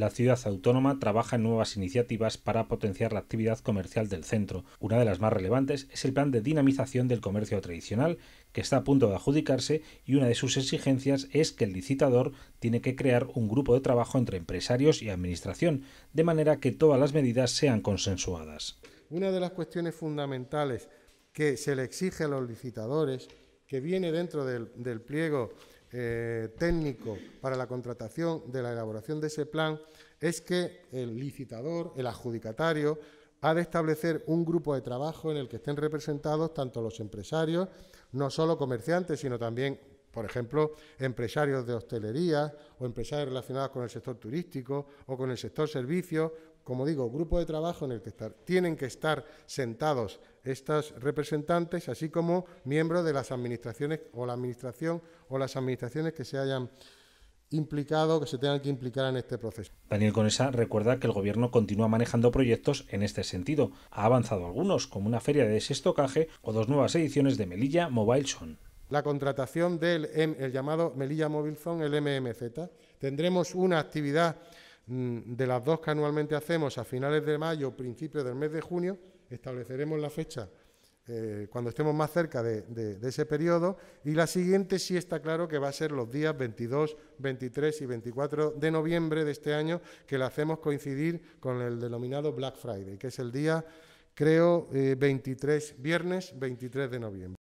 la ciudad autónoma trabaja en nuevas iniciativas para potenciar la actividad comercial del centro. Una de las más relevantes es el plan de dinamización del comercio tradicional, que está a punto de adjudicarse, y una de sus exigencias es que el licitador tiene que crear un grupo de trabajo entre empresarios y administración, de manera que todas las medidas sean consensuadas. Una de las cuestiones fundamentales que se le exige a los licitadores, que viene dentro del, pliego eh, técnico para la contratación de la elaboración de ese plan es que el licitador, el adjudicatario, ha de establecer un grupo de trabajo en el que estén representados tanto los empresarios, no solo comerciantes, sino también por ejemplo, empresarios de hostelería o empresarios relacionados con el sector turístico o con el sector servicios, como digo, grupo de trabajo en el que tienen que estar sentados estos representantes, así como miembros de las administraciones o la administración o las administraciones que se hayan implicado, que se tengan que implicar en este proceso. Daniel Conesa recuerda que el gobierno continúa manejando proyectos en este sentido. Ha avanzado algunos, como una feria de desestocaje o dos nuevas ediciones de Melilla Mobile Zone la contratación del el llamado Melilla Mobile Zone, el MMZ. Tendremos una actividad mm, de las dos que anualmente hacemos a finales de mayo, principios del mes de junio, estableceremos la fecha eh, cuando estemos más cerca de, ese periodo y la siguiente sí está claro que va a ser los días 22, 23 y 24 de noviembre de este año que la hacemos coincidir con el denominado Black Friday, que es el día, creo, 23, eh, viernes 23 de noviembre.